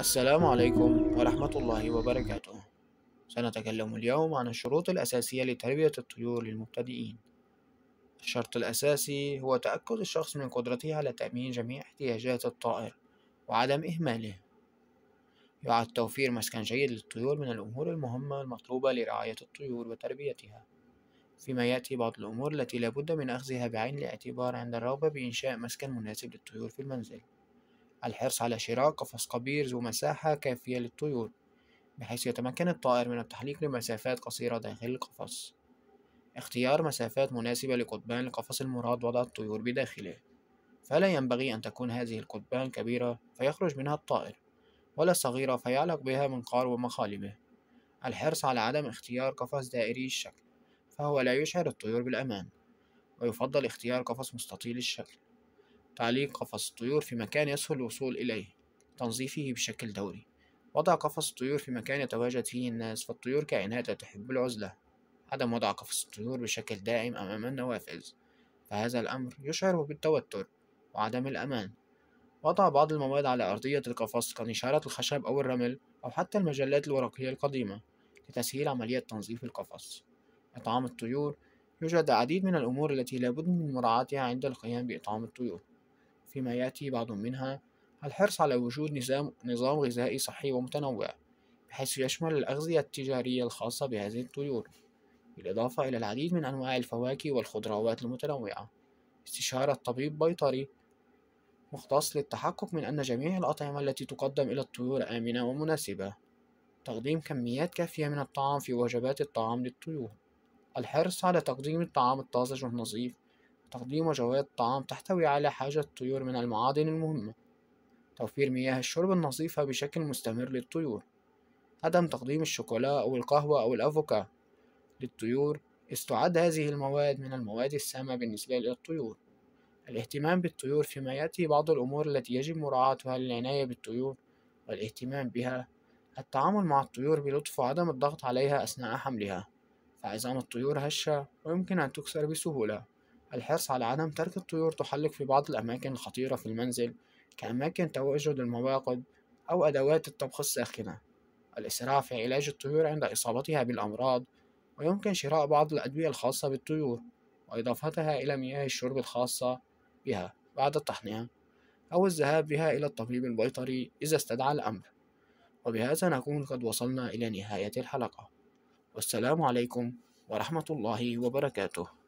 السلام عليكم ورحمة الله وبركاته سنتكلم اليوم عن الشروط الأساسية لتربية الطيور للمبتدئين الشرط الأساسي هو تأكد الشخص من قدرته على تأمين جميع احتياجات الطائر وعدم إهماله يعد توفير مسكن جيد للطيور من الأمور المهمة المطلوبة لرعاية الطيور وتربيتها فيما يأتي بعض الأمور التي لابد من أخذها بعين الاعتبار عند الرغبة بإنشاء مسكن مناسب للطيور في المنزل الحرص على شراء قفص كبير ذو مساحة كافية للطيور بحيث يتمكن الطائر من التحليق لمسافات قصيرة داخل القفص اختيار مسافات مناسبة لقضبان القفص المراد وضع الطيور بداخله فلا ينبغي أن تكون هذه القضبان كبيرة فيخرج منها الطائر ولا صغيرة فيعلق بها منقار ومخالبه الحرص على عدم اختيار قفص دائري الشكل فهو لا يشعر الطيور بالأمان ويفضل اختيار قفص مستطيل الشكل تعليق قفص الطيور في مكان يسهل الوصول إليه تنظيفه بشكل دوري وضع قفص الطيور في مكان يتواجد فيه الناس فالطيور كائنات تحب العزلة عدم وضع قفص الطيور بشكل دائم أمام النوافذ فهذا الأمر يشعره بالتوتر وعدم الأمان وضع بعض المواد على أرضية القفص كنشارة الخشب أو الرمل أو حتى المجلات الورقية القديمة لتسهيل عملية تنظيف القفص إطعام الطيور يوجد العديد من الأمور التي لابد من مراعاتها عند القيام بإطعام الطيور فيما يأتي بعض منها الحرص على وجود نظام, نظام غذائي صحي ومتنوع بحيث يشمل الأغذية التجارية الخاصة بهذه الطيور بالإضافة إلى العديد من أنواع الفواكه والخضروات المتنوعة استشارة طبيب بيطري مختص للتحقق من أن جميع الأطعمة التي تقدم إلى الطيور آمنة ومناسبة تقديم كميات كافية من الطعام في وجبات الطعام للطيور الحرص على تقديم الطعام الطازج والنظيف تقديم وجبات طعام تحتوي على حاجة الطيور من المعادن المهمة توفير مياه الشرب النظيفة بشكل مستمر للطيور عدم تقديم الشوكولا أو القهوة أو الأفوكا للطيور إذ تعد هذه المواد من المواد السامة بالنسبة للطيور الاهتمام بالطيور فيما يأتي بعض الأمور التي يجب مراعاتها للعناية بالطيور والاهتمام بها التعامل مع الطيور بلطف وعدم الضغط عليها أثناء حملها فعظام الطيور هشة ويمكن أن تكسر بسهولة الحرص على عدم ترك الطيور تحلق في بعض الأماكن الخطيرة في المنزل كأماكن تواجد المواقد أو أدوات الطبخ الساخنة الإسراع في علاج الطيور عند إصابتها بالأمراض ويمكن شراء بعض الأدوية الخاصة بالطيور وإضافتها إلى مياه الشرب الخاصة بها بعد التحنية أو الذهاب بها إلى الطبيب البيطري إذا استدعى الأمر وبهذا نكون قد وصلنا إلى نهاية الحلقة والسلام عليكم ورحمة الله وبركاته